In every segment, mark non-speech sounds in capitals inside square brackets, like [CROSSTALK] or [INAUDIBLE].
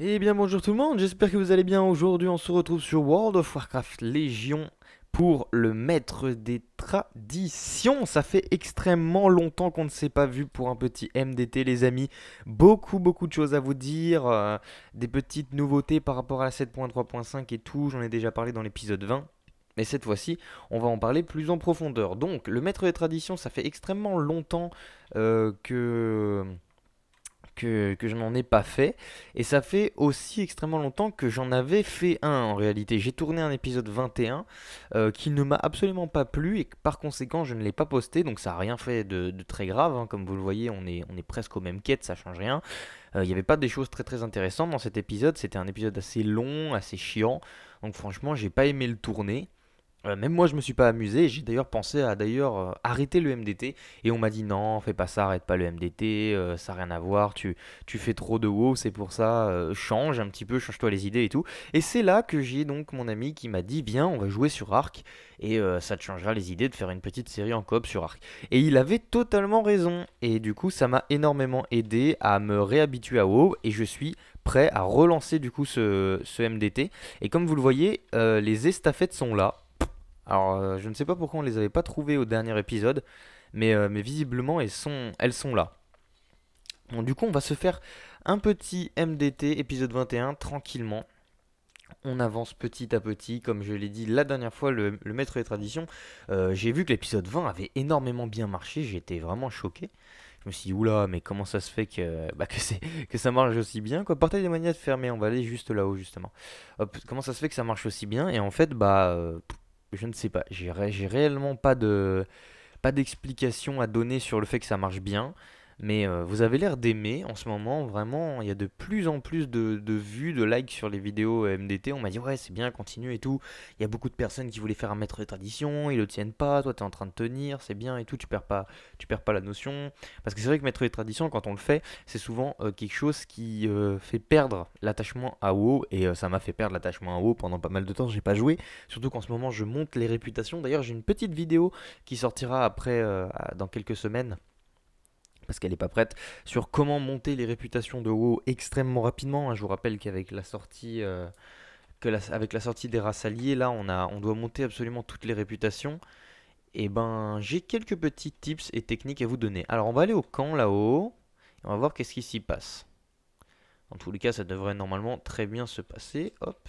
Et eh bien bonjour tout le monde, j'espère que vous allez bien. Aujourd'hui on se retrouve sur World of Warcraft Légion pour le maître des traditions. Ça fait extrêmement longtemps qu'on ne s'est pas vu pour un petit MDT les amis. Beaucoup beaucoup de choses à vous dire, euh, des petites nouveautés par rapport à la 7.3.5 et tout, j'en ai déjà parlé dans l'épisode 20. Mais cette fois-ci, on va en parler plus en profondeur. Donc, le maître des traditions, ça fait extrêmement longtemps euh, que que, je n'en ai pas fait. Et ça fait aussi extrêmement longtemps que j'en avais fait un en réalité. J'ai tourné un épisode 21 euh, qui ne m'a absolument pas plu et par conséquent je ne l'ai pas posté. Donc ça n'a rien fait de, très grave. Hein. Comme vous le voyez, on est, on est presque aux mêmes quêtes, ça change rien. Euh, il n'y avait pas des choses très très intéressantes dans cet épisode. C'était un épisode assez long, assez chiant. Donc franchement, j'ai pas aimé le tourner. Euh, même moi, je me suis pas amusé. J'ai d'ailleurs pensé à d'ailleurs euh, arrêter le MDT et on m'a dit non, fais pas ça, arrête pas le MDT, euh, ça n'a rien à voir. Tu, tu fais trop de WoW, c'est pour ça. change un petit peu, change-toi les idées et tout. Et c'est là que j'ai donc mon ami qui m'a dit viens, on va jouer sur Arc et ça te changera les idées de faire une petite série en coop sur Arc. Et il avait totalement raison. Et du coup, ça m'a énormément aidé à me réhabituer à WoW et je suis prêt à relancer du coup ce, ce MDT. Et comme vous le voyez, les estafettes sont là. Alors, euh, je ne sais pas pourquoi on les avait pas trouvées au dernier épisode, mais, euh, mais visiblement, elles sont, elles sont là. Bon, du coup, on va se faire un petit MDT épisode 21 tranquillement. On avance petit à petit, comme je l'ai dit la dernière fois, le, maître des traditions. Euh, j'ai vu que l'épisode 20 avait énormément bien marché, j'étais vraiment choqué. Je me suis dit, oula, mais comment ça se fait que, [LAUGHS] bah, que, ça marche aussi bien quoi. des manières de fermer, on va aller juste là-haut justement. comment ça se fait que ça marche aussi bien Et en fait, bah, je ne sais pas. J'ai, réellement pas de pas d'explication à donner sur le fait que ça marche bien. Mais euh, vous avez l'air d'aimer en ce moment, vraiment, il y a de plus en plus de, vues, de likes sur les vidéos euh, MDT. On m'a dit, ouais, c'est bien, continue et tout. Il y a beaucoup de personnes qui voulaient faire un maître de tradition, ils le tiennent pas, toi t'es en train de tenir, c'est bien et tout, tu perds pas, tu perds pas la notion. Parce que c'est vrai que maître des Traditions, quand on le fait, c'est souvent euh, quelque chose qui fait perdre l'attachement à WoW, et ça m'a fait perdre l'attachement à WoW pendant pas mal de temps, j'ai pas joué. Surtout qu'en ce moment, je monte les réputations. D'ailleurs, j'ai une petite vidéo qui sortira après, dans quelques semaines parce qu'elle n'est pas prête, sur comment monter les réputations de WoW extrêmement rapidement. Hein, je vous rappelle qu'avec la sortie... Euh, avec la sortie des races alliées, là, on, a, on doit monter absolument toutes les réputations. Et ben, j'ai quelques petits tips et techniques à vous donner. Alors, on va aller au camp là-haut, et on va voir qu'est-ce qui s'y passe. En tous les cas, ça devrait normalement très bien se passer. Hop.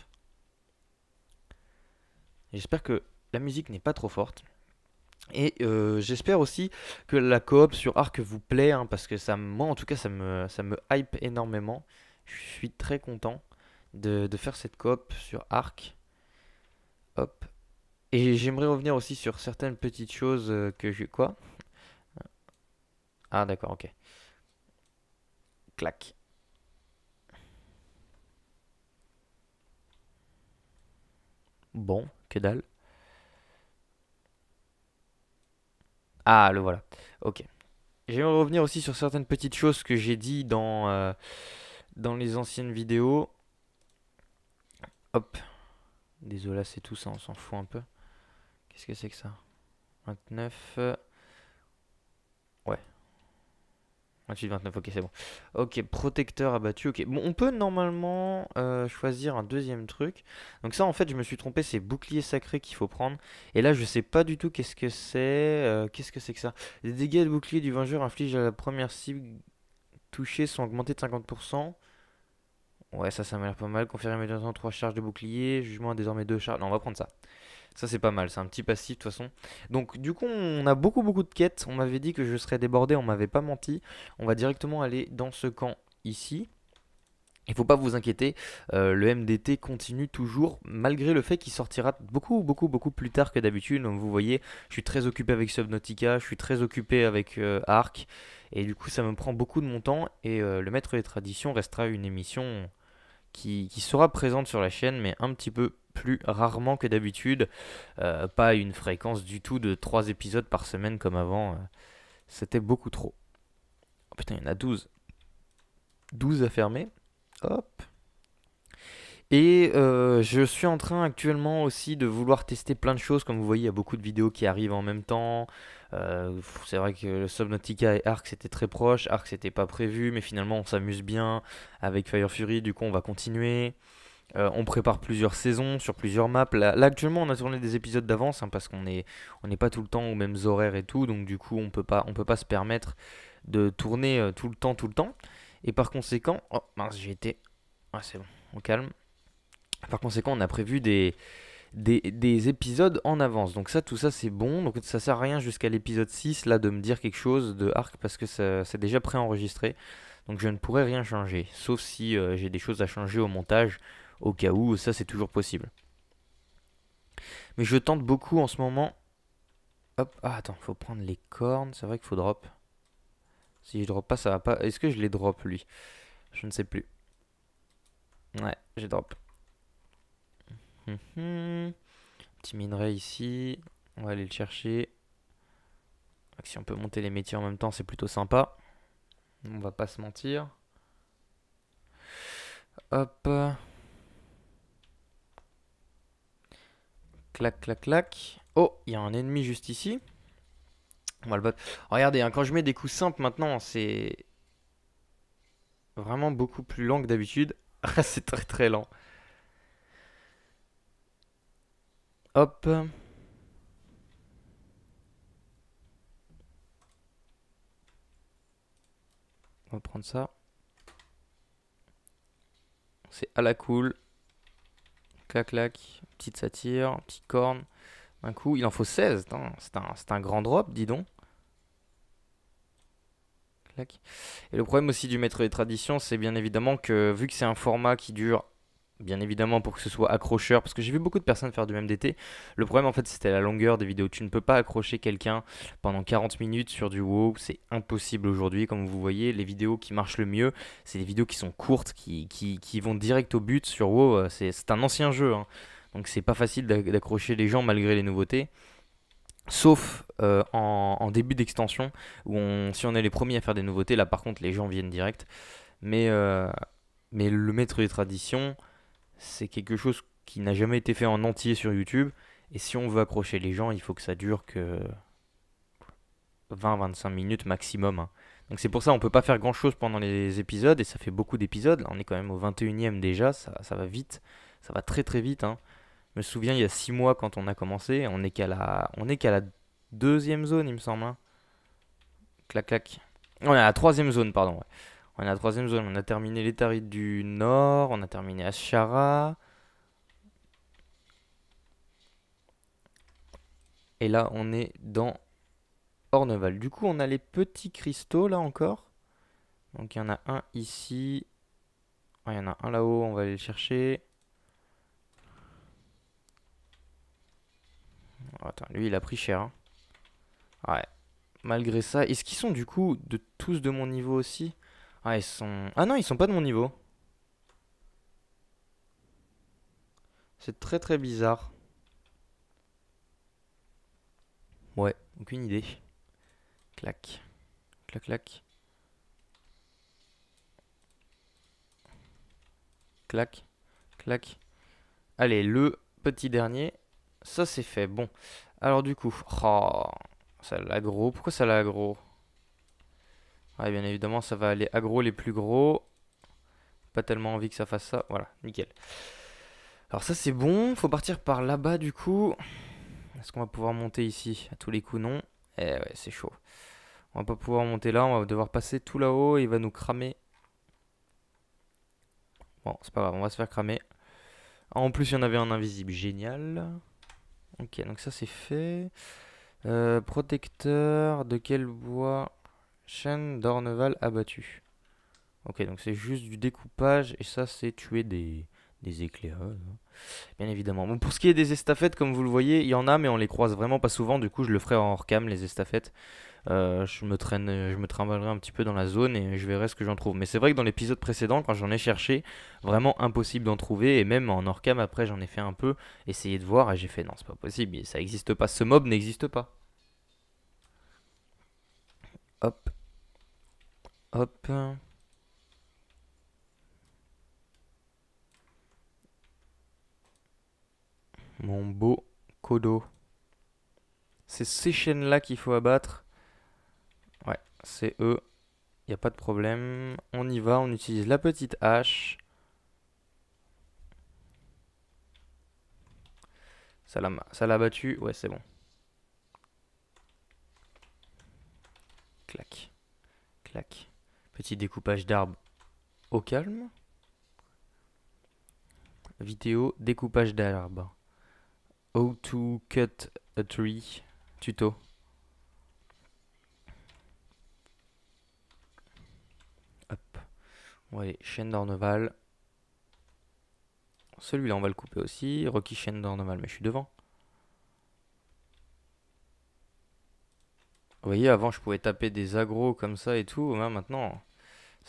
J'espère que la musique n'est pas trop forte. Et euh, j'espère aussi que la coop sur Arc vous plaît, hein, parce que ça, moi en tout cas, ça me, ça me hype énormément. Je suis très content de, de faire cette coop sur Arc. Hop. Et j'aimerais revenir aussi sur certaines petites choses euh, que j'ai. Quoi Ah, d'accord, ok. Clac. Bon, que dalle. Ah, le voilà. Ok. vais revenir aussi sur certaines petites choses que j'ai dit dans, euh, dans les anciennes vidéos. Hop. Désolé, c'est tout ça, on s'en fout un peu. Qu'est-ce que c'est que ça 29. 28, ah, 29, ok, c'est bon. Ok, protecteur abattu, ok. Bon, on peut normalement euh, choisir un deuxième truc. Donc ça, en fait, je me suis trompé, c'est bouclier sacré qu'il faut prendre. Et là, je sais pas du tout qu'est-ce que c'est. Euh, qu'est-ce que c'est que ça Les dégâts de bouclier du vengeur infligés à la première cible touchée sont augmentés de 50%. Ouais, ça, ça m'a l'air pas mal. deux maintenant trois charges de bouclier. Jugement désormais deux charges. Non, on va prendre ça. Ça, c'est pas mal, c'est un petit passif de toute façon. Donc, du coup, on a beaucoup, beaucoup de quêtes. On m'avait dit que je serais débordé, on m'avait pas menti. On va directement aller dans ce camp ici. Il faut pas vous inquiéter, euh, le MDT continue toujours, malgré le fait qu'il sortira beaucoup, beaucoup, beaucoup plus tard que d'habitude. Donc vous voyez, je suis très occupé avec Subnautica, je suis très occupé avec euh, Arc, et du coup ça me prend beaucoup de mon temps, et euh, le Maître des Traditions restera une émission qui, sera présente sur la chaîne, mais un petit peu plus rarement que d'habitude. Euh, pas une fréquence du tout de 3 épisodes par semaine comme avant. Euh, c'était beaucoup trop. Oh putain, il y en a 12. 12 à fermer. Hop. Et euh, je suis en train actuellement aussi de vouloir tester plein de choses. Comme vous voyez, il y a beaucoup de vidéos qui arrivent en même temps. Euh, c'est vrai que Subnautica et Ark c'était très proche. Ark c'était pas prévu, mais finalement on s'amuse bien avec Fire Fury. Du coup, on va continuer. Euh, on prépare plusieurs saisons sur plusieurs maps. Là, actuellement, on a tourné des épisodes d'avance hein, parce qu'on n'est on pas tout le temps aux mêmes horaires et tout. Donc, du coup, on ne peut pas se permettre de tourner tout le temps, tout le temps. Et par conséquent, oh mince, j'ai été. Ah, c'est bon, on calme. Par conséquent, on a prévu des, des, épisodes en avance. Donc ça, tout ça, c'est bon. Donc ça sert à rien jusqu'à l'épisode 6, là, de me dire quelque chose de Arc, parce que c'est déjà pré-enregistré. Donc je ne pourrais rien changer, sauf si euh, j'ai des choses à changer au montage, au cas où, ça c'est toujours possible. Mais je tente beaucoup en ce moment. Hop, ah attends, faut prendre les cornes, c'est vrai qu'il faut drop. Si je drop pas, ça va pas. Est-ce que je les drop lui Je ne sais plus. Ouais, j'ai drop. Mhm. Petit minerai ici. On va aller le chercher. Bah, si on peut monter les métiers en même temps, c'est plutôt sympa. On va pas se mentir. Hop. Clac, clac, clac. Oh, il y a un ennemi juste ici. On va le battre. Regardez, hein, quand je mets des coups simples maintenant, c'est vraiment beaucoup plus lent que d'habitude. [LAUGHS] Ah, c'est très très lent. Hop. On va prendre ça. C'est à la cool. Clac, clac. Petite satire, petite corne. Un coup, il en faut 16. C'est un, un, grand drop, dis donc. Et le problème aussi du maître des traditions, c'est bien évidemment que vu que c'est un format qui dure bien évidemment pour que ce soit accrocheur, parce que j'ai vu beaucoup de personnes faire du MDT. Le problème en fait c'était la longueur des vidéos. Tu ne peux pas accrocher quelqu'un pendant 40 minutes sur du WoW, c'est impossible aujourd'hui. Comme vous voyez, les vidéos qui marchent le mieux, c'est les vidéos qui sont courtes, qui, vont direct au but sur WoW. Euh, c'est un ancien jeu, hein. donc c'est pas facile d'accrocher les gens malgré les nouveautés sauf euh, en, début d'extension, où si on est les premiers à faire des nouveautés, là par contre les gens viennent direct. Mais, euh, mais le maître des traditions, c'est quelque chose qui n'a jamais été fait en entier sur YouTube. Et si on veut accrocher les gens, il faut que ça dure que 20-25 minutes maximum. Hein. Donc c'est pour ça on peut pas faire grand chose pendant les épisodes et ça fait beaucoup d'épisodes. Là, On est quand même au 21e déjà, ça, va vite, ça va très très vite. Hein. Je me souviens il y a 6 mois quand on a commencé, on est qu'à la, on est qu'à la deuxième zone il me semble. Hein. Clac clac. On est à la troisième zone pardon. Ouais. On est la troisième zone. On a terminé les tarifs du Nord. On a terminé Ashara. Et là, on est dans Orneval. Du coup, on a les petits cristaux, là encore. Donc, il y en a un ici. Il y en a un là-haut. On va aller le chercher. Oh, attends, lui, il a pris cher. Hein. Ouais. Malgré ça. Est-ce qu'ils sont, du coup, de tous de mon niveau aussi ah, ils sont... Ah non, ils sont pas de mon niveau. C'est très très bizarre. Ouais, aucune idée. Clac. Clac, clac. Clac. Clac. Allez, le petit dernier. Ça, c'est fait. Bon. Alors, du coup... Oh, ça l'aggro. Pourquoi ça l'aggro ah, bien évidemment, ça va aller aggro les plus gros. Pas tellement envie que ça fasse ça. Voilà, nickel. Alors ça, c'est bon. Faut partir par là-bas, du coup. Est-ce qu'on va pouvoir monter ici À tous les coups, non. Eh ouais, c'est chaud. On va pas pouvoir monter là. On va devoir passer tout là-haut. Il va nous cramer. Bon, c'est pas grave. On va se faire cramer. Ah, en plus, il y en avait un invisible. Génial. Ok, donc ça, c'est fait. Euh, protecteur. De quel bois Chaîne d'Orneval abattu Ok, donc c'est juste du découpage et ça, c'est tuer des, des hein. Bien évidemment. pour ce qui est des estafettes, comme vous le voyez, il y en a, mais on les croise vraiment pas souvent. Du coup, je le ferai en hors cam, les estafettes. Euh, je me traîne, je me trimballerai un petit peu dans la zone et je verrai ce que j'en trouve. Mais c'est vrai que dans l'épisode précédent, quand j'en ai cherché, vraiment impossible d'en trouver. Et même en hors cam, après, j'en ai fait un peu, essayer de voir, et j'ai fait non, c'est pas possible, ça existe pas. Ce mob n'existe pas. Hop, Hop. Mon beau codo C'est ces chaînes-là qu'il faut abattre. Ouais, c'est eux. Il n'y a pas de problème. On y va, on utilise la petite hache. Ça l'a battu, ouais c'est bon. Clac, clac. Petit découpage d'arbres au calme. Vidéo découpage d'arbre. How to cut a tree. Tuto. Hop. On va chaîne d'orneval. Celui-là, on va le couper aussi. Rocky chaîne d'orneval, mais je suis devant. Vous voyez, avant, je pouvais taper des agros comme ça et tout. Hein, maintenant,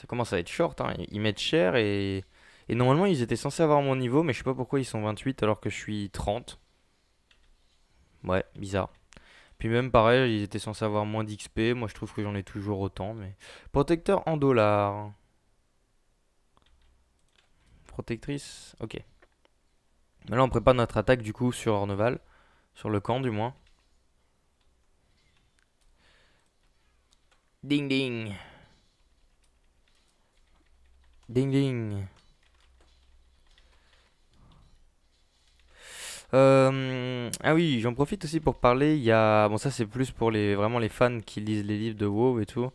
ça commence à être short. Hein. Ils mettent cher et... et normalement ils étaient censés avoir mon niveau, mais je sais pas pourquoi ils sont 28 alors que je suis 30. Ouais, bizarre. Puis même pareil, ils étaient censés avoir moins d'XP. Moi je trouve que j'en ai toujours autant. mais Protecteur en dollars. Protectrice, ok. Mais là on prépare notre attaque du coup sur Orneval. Sur le camp du moins. Ding ding Ding ding. Euh, ah oui, j'en profite aussi pour parler. Il y bon ça c'est plus pour les vraiment les fans qui lisent les livres de WoW et tout.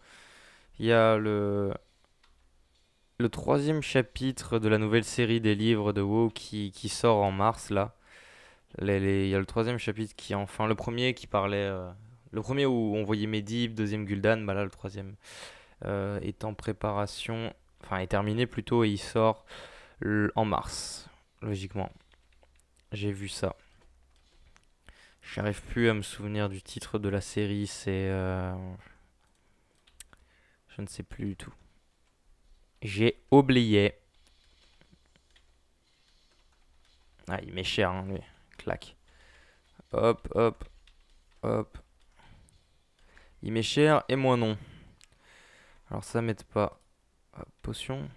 Il y a le le troisième chapitre de la nouvelle série des livres de WoW qui, sort en mars là. Les, Il y a le troisième chapitre qui enfin le premier qui parlait euh, le premier où on voyait Medivh, deuxième Gul'dan, bah là le troisième euh, est en préparation Enfin, est terminé plutôt et il sort en mars, logiquement. J'ai vu ça. J'arrive plus à me souvenir du titre de la série, c'est... Euh, je ne sais plus du tout. J'ai oublié. Ah, il m'est cher, hein, lui. Clac. Hop, hop, hop. Il m'est cher et moi non. Alors ça m'aide pas. Ah, potion.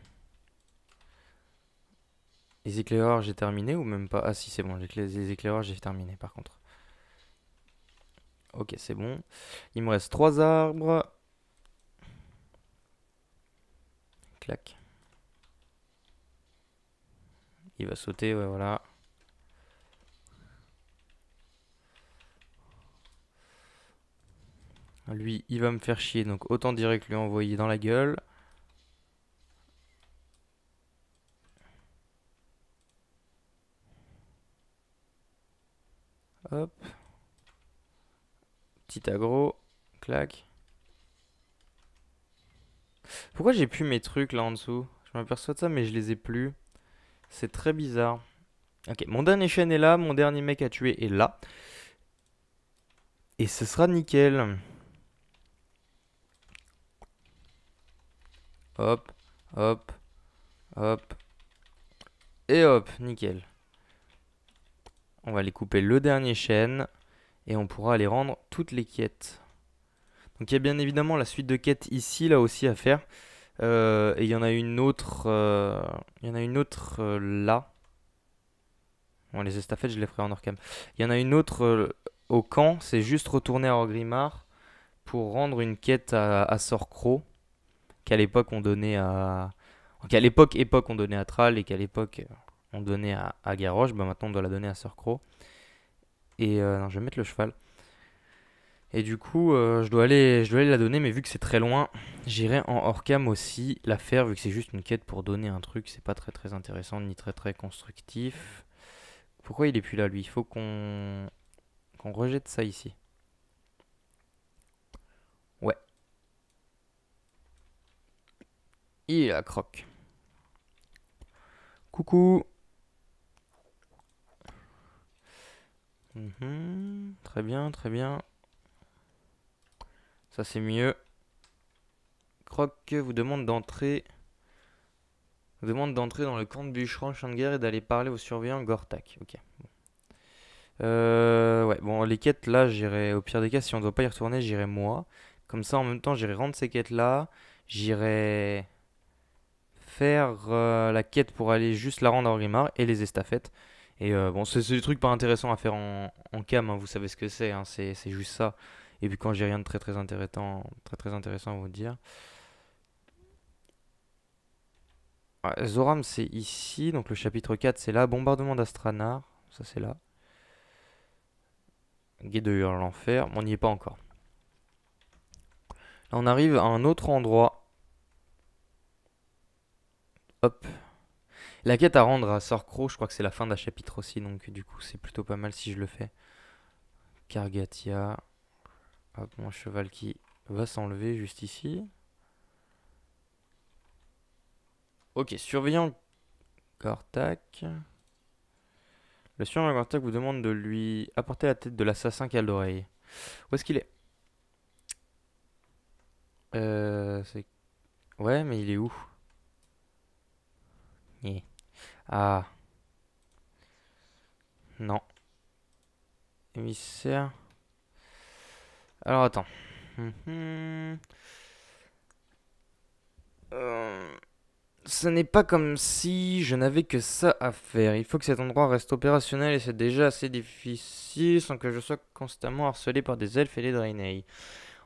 Les éclaireurs, j'ai terminé ou même pas Ah si, c'est bon, les éclaireurs, j'ai terminé par contre. Ok, c'est bon. Il me reste trois arbres. Clac. Il va sauter, ouais, voilà. Lui, il va me faire chier, donc autant direct lui envoyer dans la gueule. Hop. Petit aggro. Clac. Pourquoi j'ai plus mes trucs là en dessous Je m'aperçois de ça, mais je les ai plus. C'est très bizarre. Ok, mon dernier chaîne est là, mon dernier mec à tuer est là. Et ce sera nickel. Hop, hop, hop. Et hop, nickel. On va aller couper le dernier chêne et on pourra aller rendre toutes les quêtes. Donc il y a bien évidemment la suite de quêtes ici, là aussi à faire. Euh, et il y en a une autre, euh, il y en a une autre euh, là. Bon, les estafettes, je les ferai en Orcam. Il y en a une autre au camp, c'est juste retourner à Orgrimmar pour rendre une quête à, à Sorcro, qu'à l'époque on donnait à... qu'à l'époque époque on donnait à Thrall et qu'à l'époque on donnait à, à Garrosh, bah, maintenant on doit la donner à Sir Cro. Et euh, non, je vais mettre le cheval. Et du coup, euh, je, dois aller, je dois la donner, mais vu que c'est très loin, j'irai en Orcam aussi la faire, vu que c'est juste une quête pour donner un truc, c'est pas très très intéressant, ni très très constructif. Pourquoi il est plus là, lui Il faut qu'on qu'on rejette ça ici. Ouais. Il a croque. Coucou Mhm. très bien, très bien. Ça c'est mieux. Croc vous demande d'entrer demande d'entrer dans le camp de bûcheron champ de guerre et d'aller parler au surveillant Gortak. Ok. Euh, ouais, bon, les quêtes là, j'irai au pire des cas, si on ne doit pas y retourner, j'irai moi. Comme ça, en même temps, j'irai rendre ces quêtes là. J'irai faire euh, la quête pour aller juste la rendre à Grimard et les estafettes. Et euh, bon, c'est des trucs pas intéressants à faire en, cam, hein, vous savez ce que hein, c'est, c'est juste ça. Et puis quand j'ai rien de très très intéressant, très très intéressant à vous dire. Ah, Zoram c'est ici, donc le chapitre 4 c'est là, bombardement d'Astranar, ça c'est là. Guide de l'enfer, on n'y est pas encore. Là on arrive à un autre endroit. Hop, la quête à rendre à Sorcro, je crois que c'est la fin d'un chapitre aussi, donc du coup c'est plutôt pas mal si je le fais. Cargatia. Hop, mon cheval qui va s'enlever juste ici. Ok, surveillant Gortak. Le surveillant Gortak vous demande de lui apporter la tête de l'assassin qui a l'oreille. Où est-ce qu'il est, euh, Ouais, mais il est où ah. Non. Émissaire. Alors attends. Mhm. Euh, ce n'est pas comme si je n'avais que ça à faire. Il faut que cet endroit reste opérationnel et c'est déjà assez difficile sans que je sois constamment harcelé par des elfes et des drainés.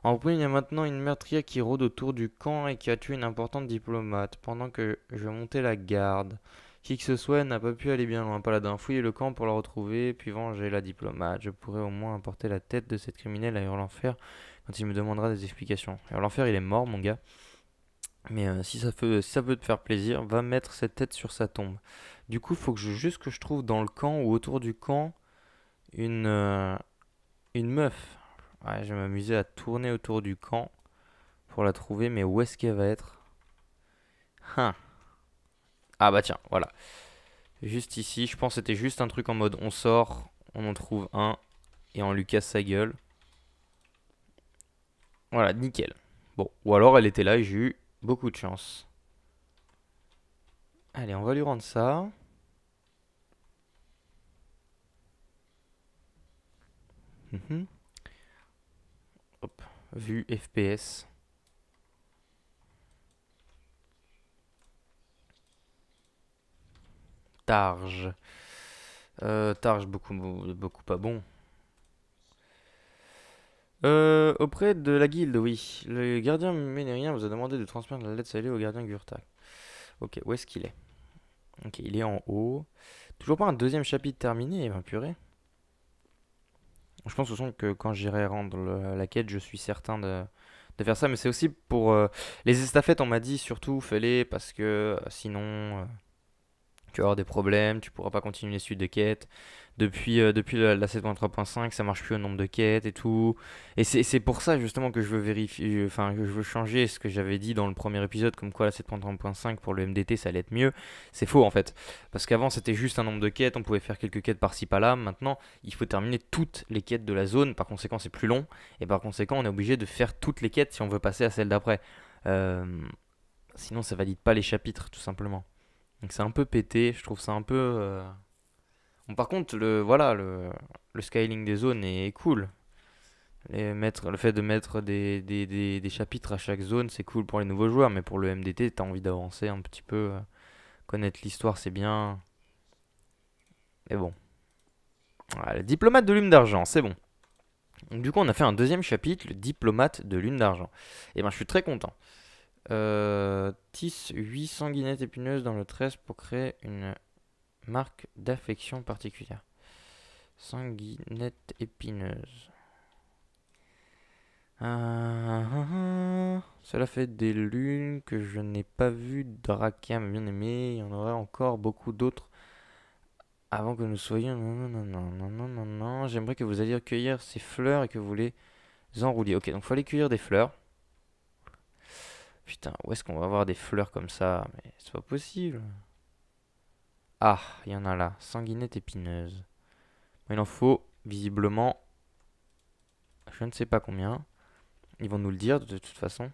En plus, il y a maintenant une meurtrière qui rôde autour du camp et qui a tué une importante diplomate pendant que je montais la garde. Qui que ce soit n'a pas pu aller bien loin. Paladin fouiller le camp pour la retrouver, puis venger la diplomate. Je pourrais au moins apporter la tête de cette criminelle à l'enfer quand il me demandera des explications. L'enfer, il est mort, mon gars. Mais euh, si, ça veut ça veut te faire plaisir, va mettre cette tête sur sa tombe. Du coup, faut que je, juste que je trouve dans le camp ou autour du camp une, euh, une meuf. Ouais, je vais m'amuser à tourner autour du camp pour la trouver, mais où est-ce qu'elle va être hein. Ah bah tiens, voilà. Juste ici, je pense que c'était juste un truc en mode on sort, on en trouve un, et on lui casse sa gueule. Voilà, nickel. Bon, ou alors elle était là et j'ai eu beaucoup de chance. Allez, on va lui rendre ça. Mhm vue FPS. Targe. Euh, targe, beaucoup, beaucoup pas bon. Euh, auprès de la guilde, oui. Le gardien ménérien vous a demandé de transmettre la lettre salée au gardien Gurtak. Ok, où est-ce qu'il est, Ok, il est en haut. Toujours pas un deuxième chapitre terminé, ben purée. Je pense au que quand j'irai rendre la quête, je suis certain de, de faire ça. Mais c'est aussi pour euh, les estafettes, on m'a dit surtout fais-les parce que euh, sinon euh, tu vas avoir des problèmes, tu pourras pas continuer les suites de quêtes. Depuis, euh, depuis la, 7.3.5, ça marche plus au nombre de quêtes et tout. Et c'est pour ça justement que je veux vérifier, enfin je veux changer ce que j'avais dit dans le premier épisode, comme quoi la 7.3.5 pour le MDT ça allait être mieux. C'est faux en fait, parce qu'avant c'était juste un nombre de quêtes, on pouvait faire quelques quêtes par-ci par-là. Maintenant, il faut terminer toutes les quêtes de la zone. Par conséquent, c'est plus long et par conséquent, on est obligé de faire toutes les quêtes si on veut passer à celle d'après. Euh, sinon, ça valide pas les chapitres tout simplement. Donc c'est un peu pété, je trouve ça un peu. Euh, par contre, le, voilà, le, scaling des zones est cool. Les mettre, le fait de mettre des, chapitres à chaque zone, c'est cool pour les nouveaux joueurs, mais pour le MDT, t'as envie d'avancer un petit peu. Euh, connaître l'histoire, c'est bien. Mais bon. Voilà, diplomate de lune d'argent, c'est bon. du coup, on a fait un deuxième chapitre, le diplomate de lune d'argent. Et eh ben, je suis très content. Euh, tisse 8 sanguinettes épineuses dans le 13 pour créer une marque d'affection particulière. Sanguinettes épineuse. Ah ah, ah, ah, Cela fait des lunes que je n'ai pas vu Drakiam bien aimé. Il y en aurait encore beaucoup d'autres avant que nous soyons. Non, non, non, non, non, non, non. J'aimerais que vous alliez cueillir ces fleurs et que vous les enrouliez. Ok, donc il faut aller cueillir des fleurs. Putain, où est-ce qu'on va avoir des fleurs comme ça Mais c'est pas possible. Ah, il y en a là. Sanguinette épineuse. Il en faut, visiblement, je ne sais pas combien. Ils vont nous le dire, de toute façon.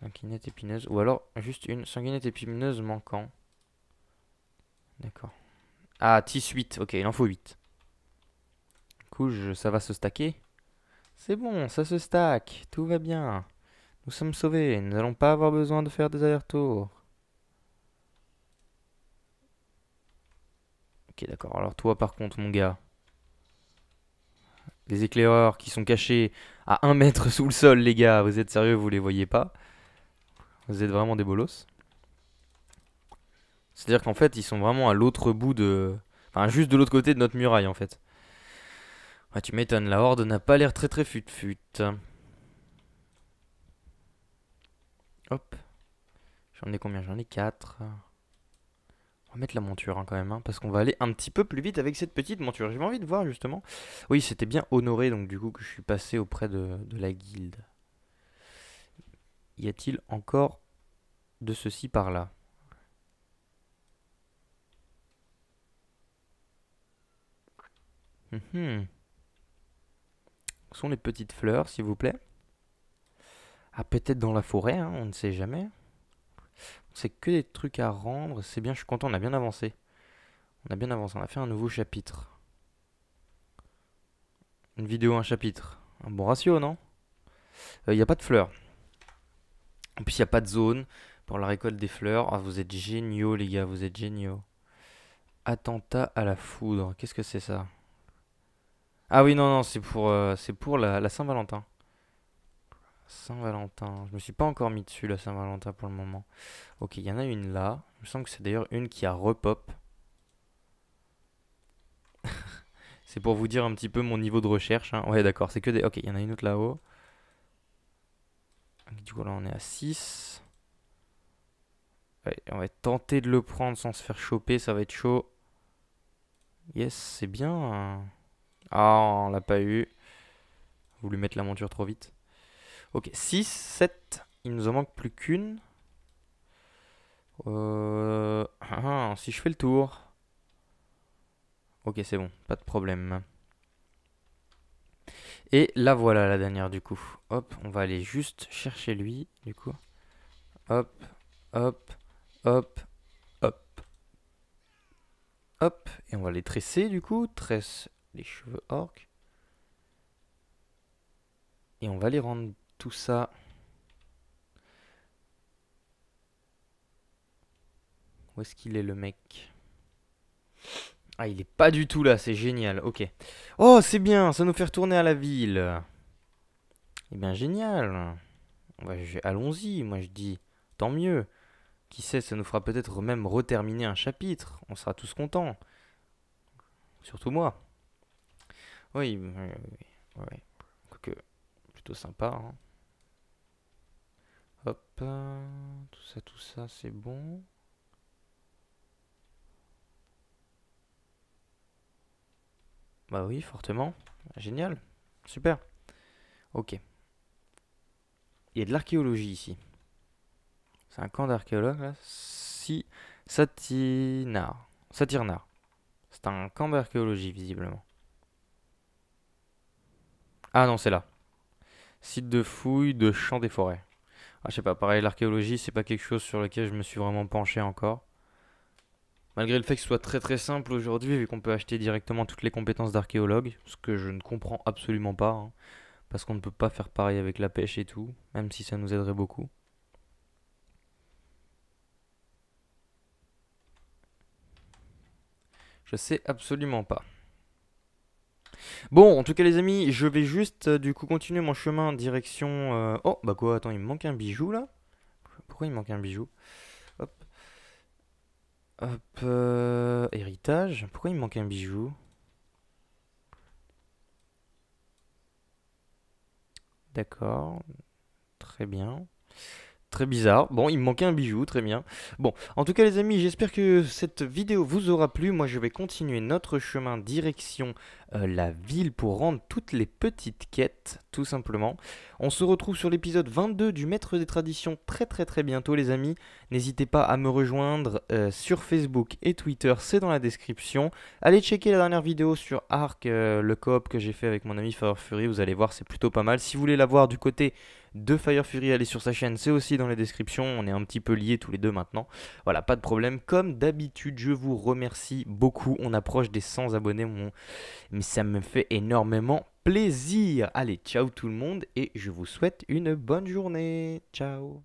Sanguinette épineuse. Ou alors, juste une sanguinette épineuse manquant. D'accord. Ah, 10, 8. Ok, il en faut 8. Du coup, ça va se stacker. C'est bon, ça se stack. Tout va bien. Nous sommes sauvés, nous n'allons pas avoir besoin de faire des allers-retours. Ok, d'accord. Alors toi, par contre, mon gars. Les éclaireurs qui sont cachés à 1 mètre sous le sol, les gars. Vous êtes sérieux, vous les voyez pas Vous êtes vraiment des bolos C'est-à-dire qu'en fait, ils sont vraiment à l'autre bout de... Enfin, juste de l'autre côté de notre muraille, en fait. Ouais, tu m'étonnes, la horde n'a pas l'air très très fut-fut. Hop. J'en ai combien J'en ai 4. On va mettre la monture hein, quand même, hein, parce qu'on va aller un petit peu plus vite avec cette petite monture. J'ai envie de voir justement. Oui, c'était bien honoré, donc du coup que je suis passé auprès de, la guilde. Y a-t-il encore de ceci par là hum, hum. sont les petites fleurs, s'il vous plaît. Ah, peut-être dans la forêt, hein, on ne sait jamais. C'est que des trucs à rendre. C'est bien, je suis content, on a bien avancé. On a bien avancé, on a fait un nouveau chapitre. Une vidéo, un chapitre. Un bon ratio, non Il n'y euh, a pas de fleurs. En plus, il n'y a pas de zone pour la récolte des fleurs. Ah, vous êtes géniaux, les gars, vous êtes géniaux. Attentat à la foudre. Qu'est-ce que c'est ça Ah oui, non, non, c'est pour, euh, c'est pour la Saint-Valentin. Saint-Valentin. Je me suis pas encore mis dessus la Saint-Valentin pour le moment. Ok, il y en a une là. Il me semble que c'est d'ailleurs une qui a repop. [LAUGHS] c'est pour vous dire un petit peu mon niveau de recherche. Hein. Ouais, d'accord, c'est que des. Ok, il y en a une autre là-haut. Du coup, là, on est à 6. on va tenter de le prendre sans se faire choper, ça va être chaud. Yes, c'est bien. Ah, on l'a pas eu. Voulu mettre la monture trop vite. Ok, 6, 7. Il nous en manque plus qu'une. Euh, ah, ah, si je fais le tour. Ok, c'est bon, pas de problème. Et la voilà la dernière du coup. Hop, on va aller juste chercher lui du coup. Hop, hop, hop, hop. Hop, et on va les tresser du coup. Tresse les cheveux orques. Et on va les rendre ça. Où est-ce qu'il est le mec Ah, il est pas du tout là, c'est génial, ok. Oh, c'est bien, ça nous fait retourner à la ville. Et eh bien, génial. Allons-y, moi je dis, tant mieux. Qui sait, ça nous fera peut-être même reterminer un chapitre. On sera tous contents. Surtout moi. Oui, oui, plutôt sympa. Hein. Hop, euh, tout ça, tout ça, c'est bon. Bah oui, fortement. Génial. Super. Ok. Il y a de l'archéologie ici. C'est un camp d'archéologues, là. Si... Satinard. Satirnar. C'est un camp d'archéologie, visiblement. Ah non, c'est là. Site de fouilles de champs des forêts. Ah, je sais pas, pareil, l'archéologie, c'est pas quelque chose sur lequel je me suis vraiment penché encore. Malgré le fait que ce soit très très simple aujourd'hui, vu qu'on peut acheter directement toutes les compétences d'archéologue, ce que je ne comprends absolument pas, hein, parce qu'on ne peut pas faire pareil avec la pêche et tout, même si ça nous aiderait beaucoup. Je sais absolument pas. Bon, en tout cas les amis, je vais juste euh, du coup continuer mon chemin direction... Euh, oh, bah quoi, attends, il me manque un bijou là Pourquoi il me manque un bijou Hop. Hop, euh, héritage. Pourquoi il me manque un bijou D'accord. Très bien. Très bizarre. Bon, il me manquait un bijou, très bien. Bon, en tout cas les amis, j'espère que cette vidéo vous aura plu. Moi, je vais continuer notre chemin direction euh, la ville pour rendre toutes les petites quêtes, tout simplement. On se retrouve sur l'épisode 22 du Maître des Traditions très très très bientôt les amis. N'hésitez pas à me rejoindre euh, sur Facebook et Twitter, c'est dans la description. Allez checker la dernière vidéo sur Arc, euh, le coop que j'ai fait avec mon ami FireFury, Fury, vous allez voir, c'est plutôt pas mal. Si vous voulez la voir du côté de Fire Fury, allez sur sa chaîne, c'est aussi dans les descriptions, on est un petit peu liés tous les deux maintenant. Voilà, pas de problème. Comme d'habitude, je vous remercie beaucoup, on approche des 100 abonnés, mon... mais ça me fait énormément plaisir. Allez, ciao tout le monde et je vous souhaite une bonne journée. Ciao